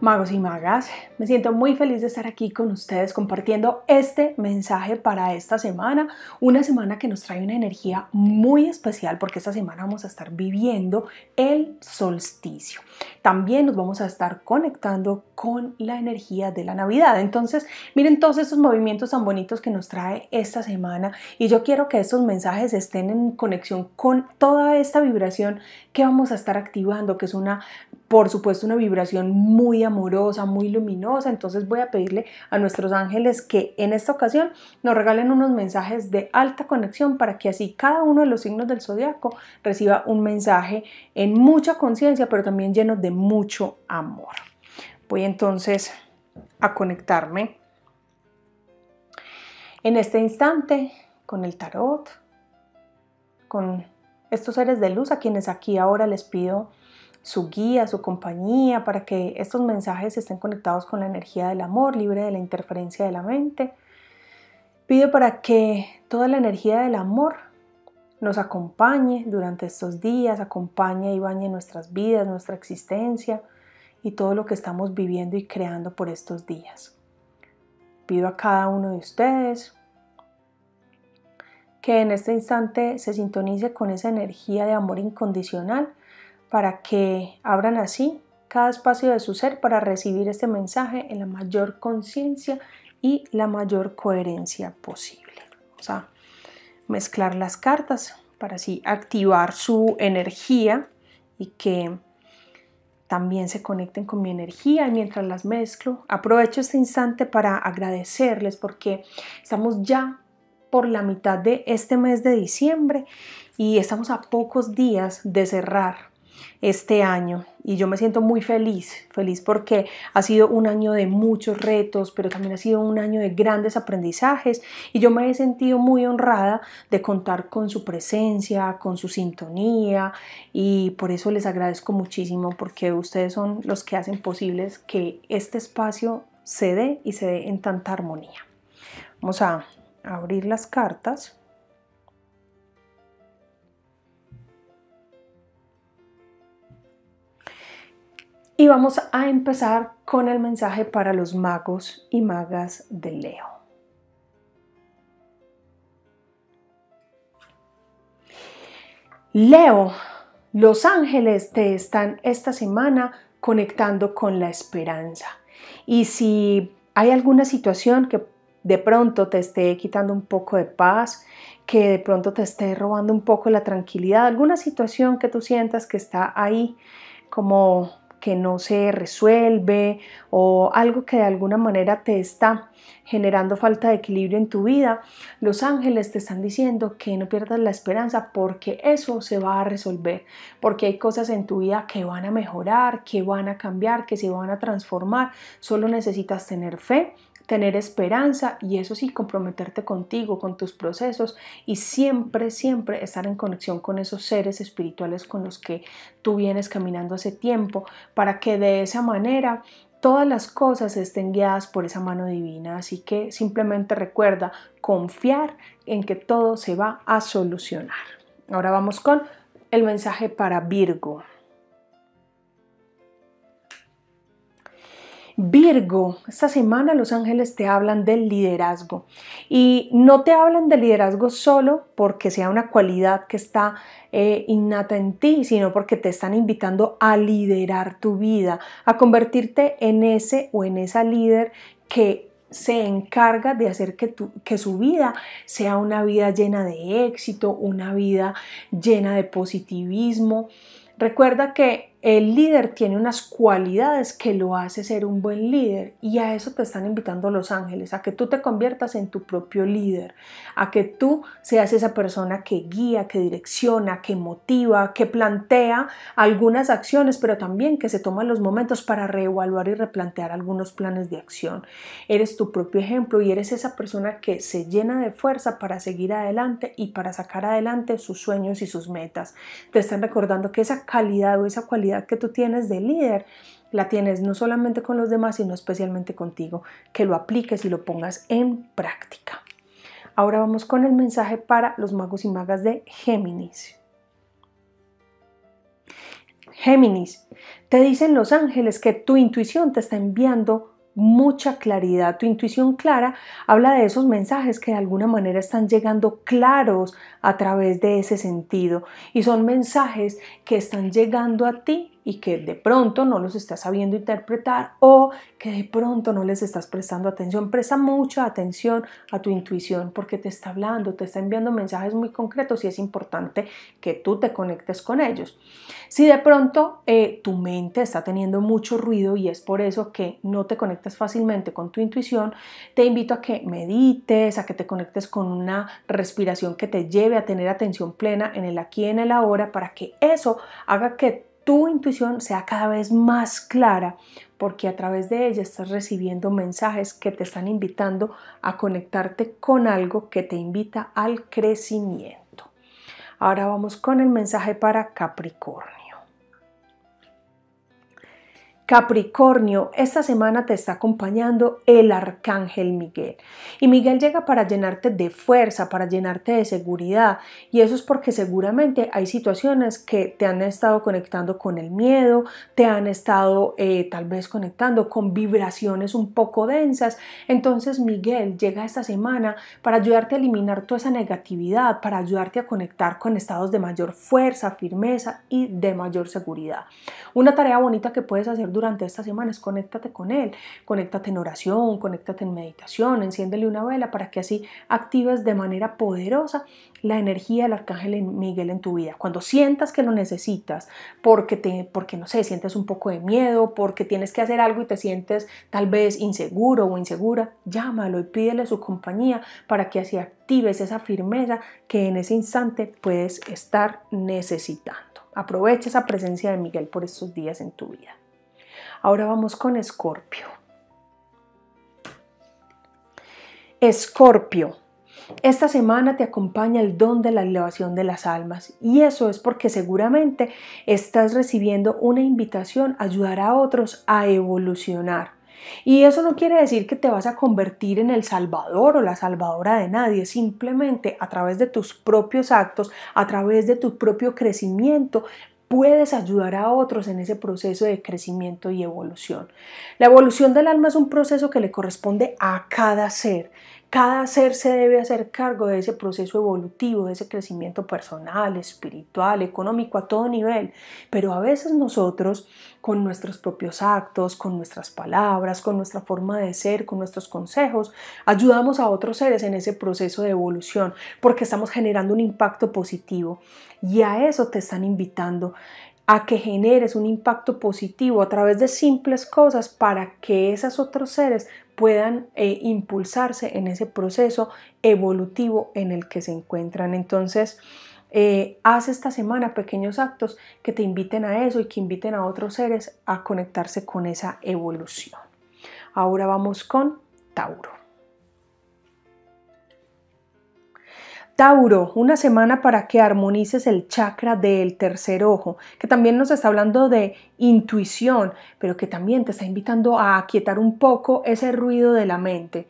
Magos y magas, me siento muy feliz de estar aquí con ustedes compartiendo este mensaje para esta semana, una semana que nos trae una energía muy especial porque esta semana vamos a estar viviendo el solsticio. También nos vamos a estar conectando con la energía de la Navidad. Entonces, miren todos estos movimientos tan bonitos que nos trae esta semana y yo quiero que estos mensajes estén en conexión con toda esta vibración que vamos a estar activando, que es una por supuesto una vibración muy amorosa, muy luminosa. Entonces voy a pedirle a nuestros ángeles que en esta ocasión nos regalen unos mensajes de alta conexión para que así cada uno de los signos del zodiaco reciba un mensaje en mucha conciencia, pero también lleno de mucho amor. Voy entonces a conectarme en este instante con el tarot, con estos seres de luz a quienes aquí ahora les pido su guía, su compañía, para que estos mensajes estén conectados con la energía del amor, libre de la interferencia de la mente. Pido para que toda la energía del amor nos acompañe durante estos días, acompañe y bañe nuestras vidas, nuestra existencia y todo lo que estamos viviendo y creando por estos días. Pido a cada uno de ustedes que en este instante se sintonice con esa energía de amor incondicional para que abran así cada espacio de su ser para recibir este mensaje en la mayor conciencia y la mayor coherencia posible. Vamos a mezclar las cartas para así activar su energía y que también se conecten con mi energía mientras las mezclo, aprovecho este instante para agradecerles porque estamos ya por la mitad de este mes de diciembre y estamos a pocos días de cerrar este año y yo me siento muy feliz, feliz porque ha sido un año de muchos retos, pero también ha sido un año de grandes aprendizajes y yo me he sentido muy honrada de contar con su presencia, con su sintonía y por eso les agradezco muchísimo porque ustedes son los que hacen posibles que este espacio se dé y se dé en tanta armonía. Vamos a abrir las cartas. Y vamos a empezar con el mensaje para los magos y magas de Leo. Leo, los ángeles te están esta semana conectando con la esperanza. Y si hay alguna situación que de pronto te esté quitando un poco de paz, que de pronto te esté robando un poco la tranquilidad, alguna situación que tú sientas que está ahí como que no se resuelve o algo que de alguna manera te está generando falta de equilibrio en tu vida, los ángeles te están diciendo que no pierdas la esperanza porque eso se va a resolver, porque hay cosas en tu vida que van a mejorar, que van a cambiar, que se van a transformar, solo necesitas tener fe tener esperanza y eso sí, comprometerte contigo, con tus procesos y siempre, siempre estar en conexión con esos seres espirituales con los que tú vienes caminando hace tiempo para que de esa manera todas las cosas estén guiadas por esa mano divina. Así que simplemente recuerda confiar en que todo se va a solucionar. Ahora vamos con el mensaje para Virgo. Virgo, esta semana los ángeles te hablan del liderazgo y no te hablan del liderazgo solo porque sea una cualidad que está eh, innata en ti, sino porque te están invitando a liderar tu vida, a convertirte en ese o en esa líder que se encarga de hacer que, tu, que, su vida sea una vida llena de éxito, una vida llena de positivismo. Recuerda que el líder tiene unas cualidades que lo hace ser un buen líder y a eso te están invitando los ángeles, a que tú te conviertas en tu propio líder, a que tú seas esa persona que guía, que direcciona, que motiva, que plantea algunas acciones, pero también que se toma los momentos para reevaluar y replantear algunos planes de acción. Eres tu propio ejemplo y eres esa persona que se llena de fuerza para seguir adelante y para sacar adelante sus sueños y sus metas. Te están recordando que esa calidad o esa cualidad que tú tienes de líder, la tienes no solamente con los demás, sino especialmente contigo, que lo apliques y lo pongas en práctica. Ahora vamos con el mensaje para los magos y magas de Géminis. Géminis, te dicen los ángeles que tu intuición te está enviando mucha claridad, tu intuición clara, habla de esos mensajes que de alguna manera están llegando claros a través de ese sentido y son mensajes que están llegando a ti y que de pronto no los estás sabiendo interpretar o que de pronto no les estás prestando atención. Presta mucha atención a tu intuición porque te está hablando, te está enviando mensajes muy concretos y es importante que tú te conectes con ellos. Si de pronto eh, tu mente está teniendo mucho ruido y es por eso que no te conectas fácilmente con tu intuición, te invito a que medites, a que te conectes con una respiración que te lleve a tener atención plena en el aquí y en el ahora para que eso haga que tu intuición sea cada vez más clara, porque a través de ella estás recibiendo mensajes que te están invitando a conectarte con algo que te invita al crecimiento. Ahora vamos con el mensaje para Capricornio. Capricornio, esta semana te está acompañando el arcángel Miguel. Y Miguel llega para llenarte de fuerza, para llenarte de seguridad. Y eso es porque seguramente hay situaciones que te han estado conectando con el miedo, te han estado eh, tal vez conectando con vibraciones un poco densas. Entonces Miguel llega esta semana para ayudarte a eliminar toda esa negatividad, para ayudarte a conectar con estados de mayor fuerza, firmeza y de mayor seguridad. Una tarea bonita que puedes hacer durante estas semanas, conéctate con Él, conéctate en oración, conéctate en meditación, enciéndele una vela para que así actives de manera poderosa la energía del arcángel Miguel en tu vida. Cuando sientas que lo necesitas, porque, porque no sé, sientes un poco de miedo, porque tienes que hacer algo y te sientes tal vez inseguro o insegura, llámalo y pídele su compañía para que así actives esa firmeza que en ese instante puedes estar necesitando. Aprovecha esa presencia de Miguel por estos días en tu vida. Ahora vamos con Escorpio. Escorpio. Esta semana te acompaña el don de la elevación de las almas y eso es porque seguramente estás recibiendo una invitación a ayudar a otros a evolucionar. Y eso no quiere decir que te vas a convertir en el salvador o la salvadora de nadie, simplemente a través de tus propios actos, a través de tu propio crecimiento, puedes ayudar a otros en ese proceso de crecimiento y evolución. La evolución del alma es un proceso que le corresponde a cada ser cada ser se debe hacer cargo de ese proceso evolutivo, de ese crecimiento personal, espiritual, económico, a todo nivel. Pero a veces nosotros, con nuestros propios actos, con nuestras palabras, con nuestra forma de ser, con nuestros consejos, ayudamos a otros seres en ese proceso de evolución, porque estamos generando un impacto positivo. Y a eso te están invitando a que generes un impacto positivo a través de simples cosas para que esos otros seres puedan eh, impulsarse en ese proceso evolutivo en el que se encuentran. Entonces, eh, haz esta semana pequeños actos que te inviten a eso y que inviten a otros seres a conectarse con esa evolución. Ahora vamos con Tauro. Tauro, una semana para que armonices el chakra del tercer ojo, que también nos está hablando de intuición, pero que también te está invitando a aquietar un poco ese ruido de la mente.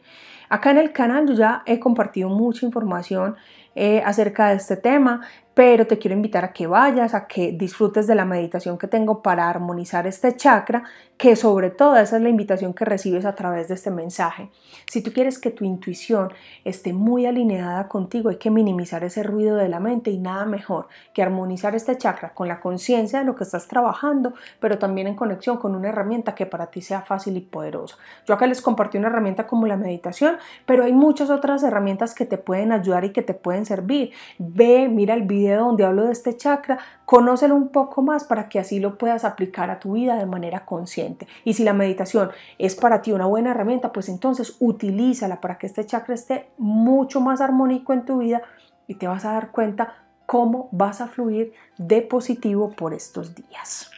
Acá en el canal yo ya he compartido mucha información eh, acerca de este tema pero te quiero invitar a que vayas, a que disfrutes de la meditación que tengo para armonizar este chakra, que sobre todo esa es la invitación que recibes a través de este mensaje. Si tú quieres que tu intuición esté muy alineada contigo, hay que minimizar ese ruido de la mente y nada mejor que armonizar este chakra con la conciencia de lo que estás trabajando, pero también en conexión con una herramienta que para ti sea fácil y poderosa. Yo acá les compartí una herramienta como la meditación, pero hay muchas otras herramientas que te pueden ayudar y que te pueden servir. Ve, mira el video de dónde hablo de este chakra, conócelo un poco más para que así lo puedas aplicar a tu vida de manera consciente. Y si la meditación es para ti una buena herramienta, pues entonces utilízala para que este chakra esté mucho más armónico en tu vida y te vas a dar cuenta cómo vas a fluir de positivo por estos días.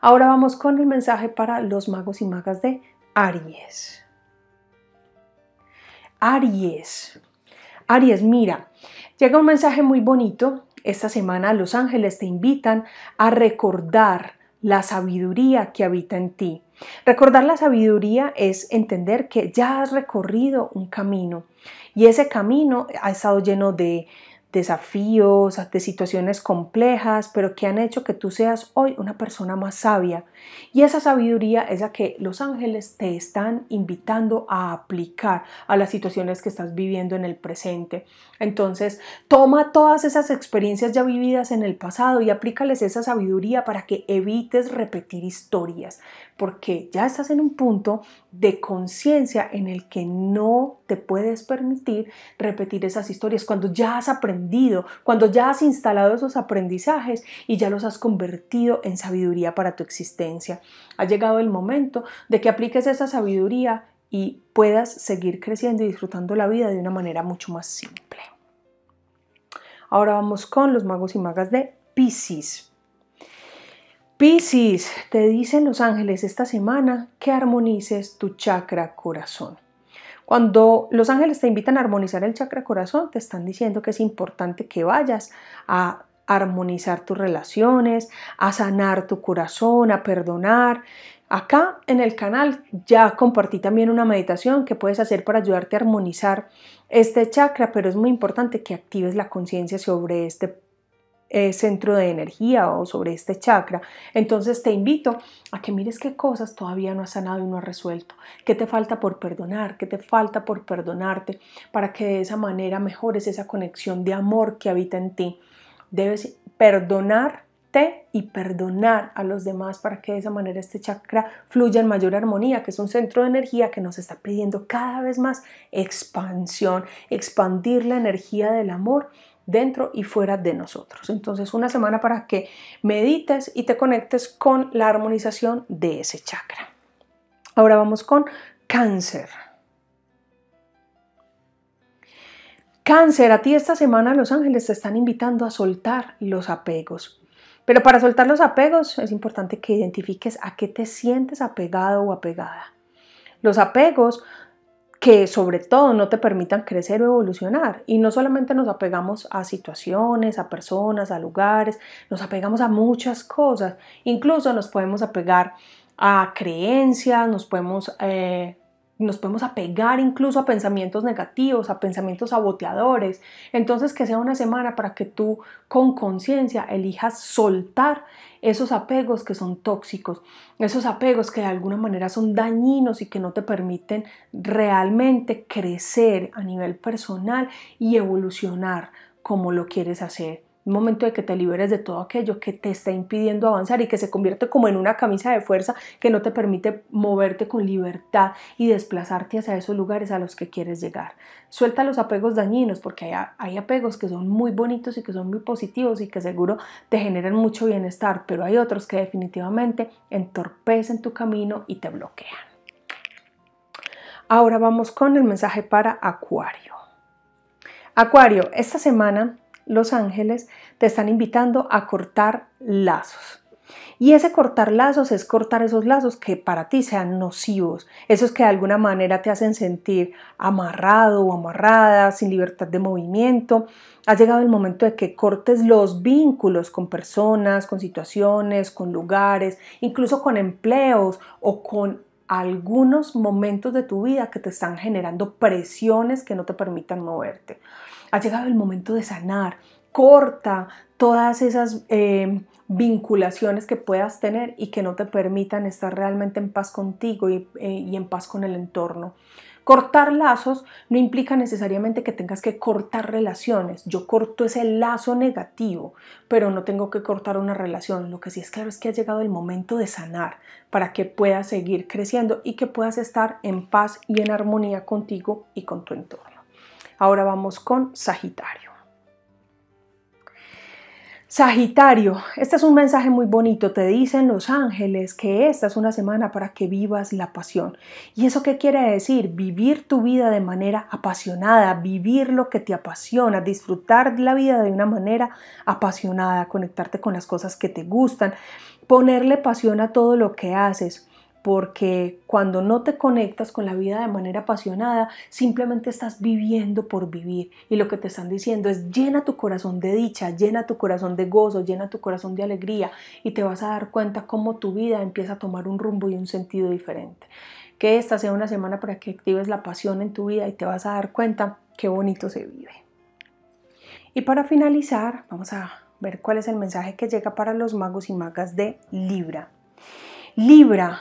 Ahora vamos con el mensaje para los magos y magas de Aries. Aries. Aries, mira, Llega un mensaje muy bonito. Esta semana los ángeles te invitan a recordar la sabiduría que habita en ti. Recordar la sabiduría es entender que ya has recorrido un camino y ese camino ha estado lleno de desafíos, de situaciones complejas, pero que han hecho que tú seas hoy una persona más sabia. Y esa sabiduría es la que los ángeles te están invitando a aplicar a las situaciones que estás viviendo en el presente. Entonces, toma todas esas experiencias ya vividas en el pasado y aplícales esa sabiduría para que evites repetir historias porque ya estás en un punto de conciencia en el que no te puedes permitir repetir esas historias, cuando ya has aprendido, cuando ya has instalado esos aprendizajes y ya los has convertido en sabiduría para tu existencia. Ha llegado el momento de que apliques esa sabiduría y puedas seguir creciendo y disfrutando la vida de una manera mucho más simple. Ahora vamos con los magos y magas de Pisces. Piscis, te dicen los ángeles esta semana que armonices tu chakra corazón. Cuando los ángeles te invitan a armonizar el chakra corazón, te están diciendo que es importante que vayas a armonizar tus relaciones, a sanar tu corazón, a perdonar. Acá en el canal ya compartí también una meditación que puedes hacer para ayudarte a armonizar este chakra, pero es muy importante que actives la conciencia sobre este eh, centro de energía o sobre este chakra. Entonces te invito a que mires qué cosas todavía no has sanado y no has resuelto, qué te falta por perdonar, qué te falta por perdonarte, para que de esa manera mejores esa conexión de amor que habita en ti. Debes perdonarte y perdonar a los demás para que de esa manera este chakra fluya en mayor armonía, que es un centro de energía que nos está pidiendo cada vez más expansión, expandir la energía del amor dentro y fuera de nosotros. Entonces, una semana para que medites y te conectes con la armonización de ese chakra. Ahora vamos con cáncer. Cáncer, a ti esta semana los ángeles te están invitando a soltar los apegos. Pero para soltar los apegos es importante que identifiques a qué te sientes apegado o apegada. Los apegos que sobre todo no te permitan crecer o evolucionar. Y no solamente nos apegamos a situaciones, a personas, a lugares, nos apegamos a muchas cosas. Incluso nos podemos apegar a creencias, nos podemos eh, nos podemos apegar incluso a pensamientos negativos, a pensamientos saboteadores. Entonces, que sea una semana para que tú con conciencia elijas soltar esos apegos que son tóxicos, esos apegos que de alguna manera son dañinos y que no te permiten realmente crecer a nivel personal y evolucionar como lo quieres hacer un momento de que te liberes de todo aquello que te está impidiendo avanzar y que se convierte como en una camisa de fuerza que no te permite moverte con libertad y desplazarte hacia esos lugares a los que quieres llegar. Suelta los apegos dañinos porque hay, hay apegos que son muy bonitos y que son muy positivos y que seguro te generan mucho bienestar, pero hay otros que definitivamente entorpecen tu camino y te bloquean. Ahora vamos con el mensaje para Acuario. Acuario, esta semana los ángeles te están invitando a cortar lazos. Y ese cortar lazos es cortar esos lazos que para ti sean nocivos, esos que de alguna manera te hacen sentir amarrado o amarrada, sin libertad de movimiento. Ha llegado el momento de que cortes los vínculos con personas, con situaciones, con lugares, incluso con empleos o con algunos momentos de tu vida que te están generando presiones que no te permitan moverte. Ha llegado el momento de sanar. Corta todas esas eh, vinculaciones que puedas tener y que no te permitan estar realmente en paz contigo y, eh, y en paz con el entorno. Cortar lazos no implica necesariamente que tengas que cortar relaciones. Yo corto ese lazo negativo, pero no tengo que cortar una relación. Lo que sí es claro es que ha llegado el momento de sanar para que puedas seguir creciendo y que puedas estar en paz y en armonía contigo y con tu entorno. Ahora vamos con Sagitario. Sagitario, este es un mensaje muy bonito. Te dicen los ángeles que esta es una semana para que vivas la pasión. ¿Y eso qué quiere decir? Vivir tu vida de manera apasionada, vivir lo que te apasiona, disfrutar la vida de una manera apasionada, conectarte con las cosas que te gustan, ponerle pasión a todo lo que haces porque cuando no te conectas con la vida de manera apasionada, simplemente estás viviendo por vivir y lo que te están diciendo es llena tu corazón de dicha, llena tu corazón de gozo, llena tu corazón de alegría y te vas a dar cuenta cómo tu vida empieza a tomar un rumbo y un sentido diferente. Que esta sea una semana para que actives la pasión en tu vida y te vas a dar cuenta qué bonito se vive. Y para finalizar, vamos a ver cuál es el mensaje que llega para los magos y magas de Libra. Libra,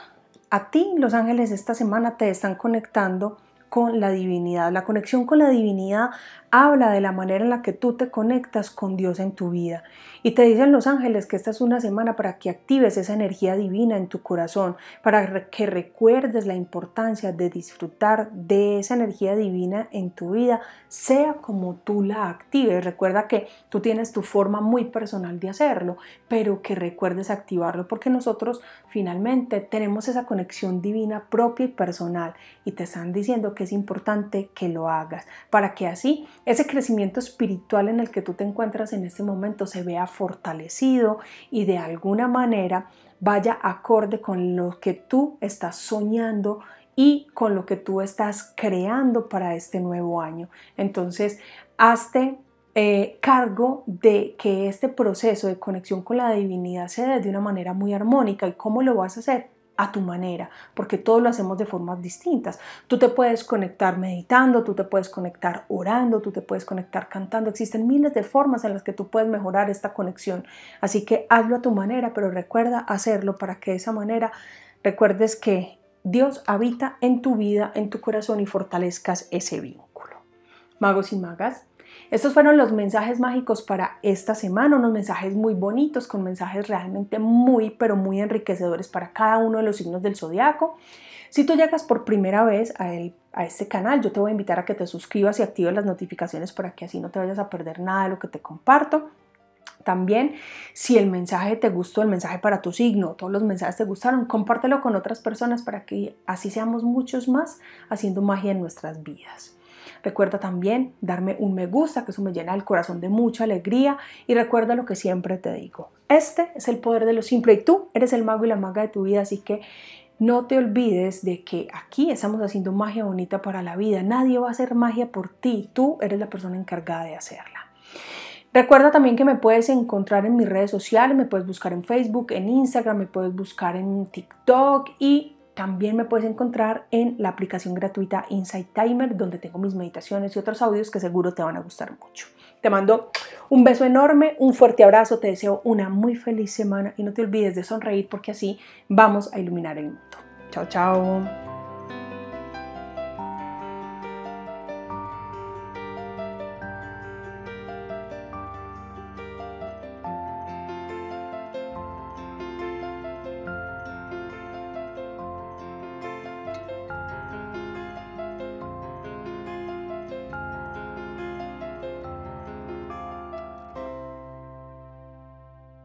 a ti los ángeles esta semana te están conectando con la divinidad. La conexión con la divinidad habla de la manera en la que tú te conectas con Dios en tu vida. Y te dicen los ángeles que esta es una semana para que actives esa energía divina en tu corazón, para que recuerdes la importancia de disfrutar de esa energía divina en tu vida, sea como tú la actives. Recuerda que tú tienes tu forma muy personal de hacerlo, pero que recuerdes activarlo porque nosotros finalmente tenemos esa conexión divina propia y personal y te están diciendo que es importante que lo hagas para que así ese crecimiento espiritual en el que tú te encuentras en este momento se vea fortalecido y de alguna manera vaya acorde con lo que tú estás soñando y con lo que tú estás creando para este nuevo año. Entonces, hazte eh, cargo de que este proceso de conexión con la divinidad se dé de una manera muy armónica. ¿Y cómo lo vas a hacer? a tu manera, porque todos lo hacemos de formas distintas. Tú te puedes conectar meditando, tú te puedes conectar orando, tú te puedes conectar cantando. Existen miles de formas en las que tú puedes mejorar esta conexión. Así que hazlo a tu manera, pero recuerda hacerlo para que de esa manera recuerdes que Dios habita en tu vida, en tu corazón y fortalezcas ese vínculo. Magos y magas, estos fueron los mensajes mágicos para esta semana, unos mensajes muy bonitos, con mensajes realmente muy, pero muy enriquecedores para cada uno de los signos del zodiaco. Si tú llegas por primera vez a, a, este canal, yo te voy a invitar a que te suscribas y actives las notificaciones para que así no te vayas a perder nada de lo que te comparto. También, si el mensaje te gustó, el mensaje para tu signo, todos los mensajes te gustaron, compártelo con otras personas para que así seamos muchos más haciendo magia en nuestras vidas. Recuerda también darme un me gusta, que eso me llena el corazón de mucha alegría. Y recuerda lo que siempre te digo. Este es el poder de lo simple y tú eres el mago y la maga de tu vida, así que no te olvides de que aquí estamos haciendo magia bonita para la vida. Nadie va a hacer magia por ti, tú eres la persona encargada de hacerla. Recuerda también que me puedes encontrar en mis redes sociales, me puedes buscar en Facebook, en Instagram, me puedes buscar en TikTok y también me puedes encontrar en la aplicación gratuita Insight Timer, donde tengo mis meditaciones y otros audios que seguro te van a gustar mucho. Te mando un beso enorme, un fuerte abrazo, te deseo una muy feliz semana y no te olvides de sonreír porque así vamos a iluminar el mundo. Chao, chao.